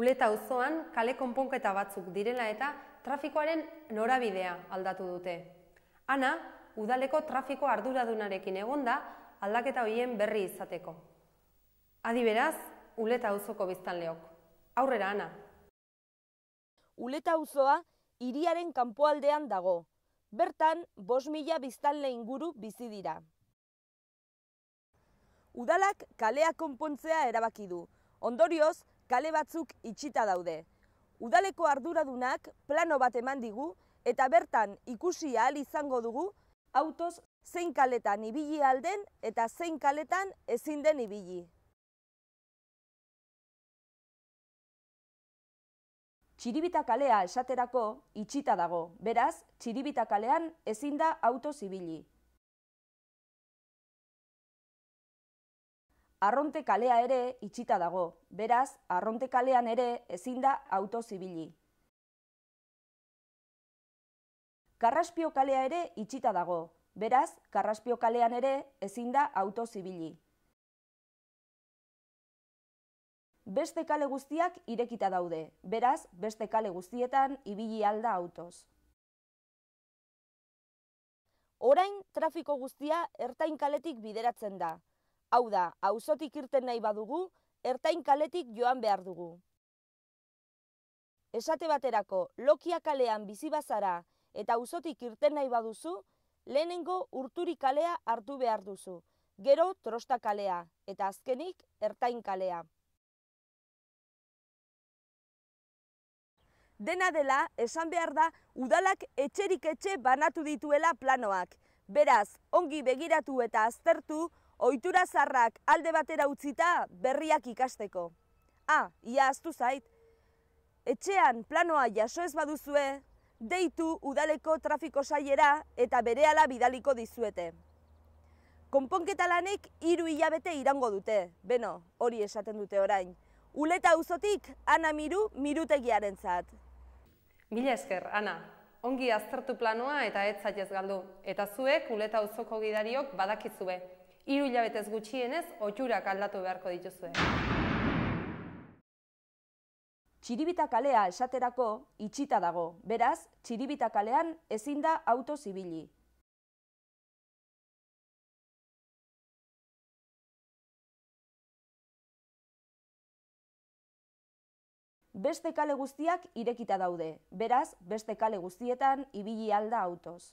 Uleta auzoan kale konponketa batzuk direla eta trafikoaren norabidea aldatu dute. Ana, udaleko trafiko arduradunarekin egonda aldaketa hoien berri izateko. Adiberaz, uleta auzoko biztanleok. Aurrera, Ana. Uleta auzoa hiriaren kanpoaldean dago. Bertan, bos mila biztanle inguru bizi dira. Udalak kalea konpontzea erabaki du. Ondorioz, kale batzuk itxita daude. Udaleko arduradunak plano bat eman digu eta bertan ikusi ahal izango dugu autos zein kaletan ibili alden eta zein kaletan ezin den ibili. Txiribita kalea esaterako itxita dago, beraz, txiribita kalean ezin da autoz ibili. Arronte kalea ere itxita dago, beraz, arronte kalean ere ezin da auto zibili. Karraspio kalea ere itxita dago, beraz, karraspio kalean ere ezin da auto zibili. Beste kale guztiak irekita daude, beraz, beste kale guztietan ibili alda autos. Orain trafiko guztia ertain kaletik bideratzen da. Hau da, auzotik irten nahi badugu, ertain kaletik joan behar dugu. Esate baterako, lokia kalean bizi bazara eta auzotik irten nahi baduzu, lehenengo urturi kalea hartu behar duzu, gero trosta kalea eta azkenik ertain kalea. Dena dela, esan behar da, udalak etxerik etxe banatu dituela planoak. Beraz, ongi begiratu eta aztertu, ohitura zarrak alde batera utzita berriak ikasteko. A, ah, ia aztu zait. Etxean planoa jaso ez baduzue, deitu udaleko trafiko saiera eta bereala bidaliko dizuete. Konponketa lanek hiru hilabete irango dute, beno, hori esaten dute orain. Uleta uzotik, ana miru, mirutegiaren zat. Mila esker, ana, ongi aztertu planoa eta ez galdu. Eta zuek, uleta uzoko gidariok badakizue, hiru hilabetez gutxienez oturak aldatu beharko dituzue. Txiribita kalea esaterako itxita dago, beraz, txiribita kalean ezin da auto zibili. Beste kale guztiak irekita daude, beraz, beste kale guztietan ibili alda autos.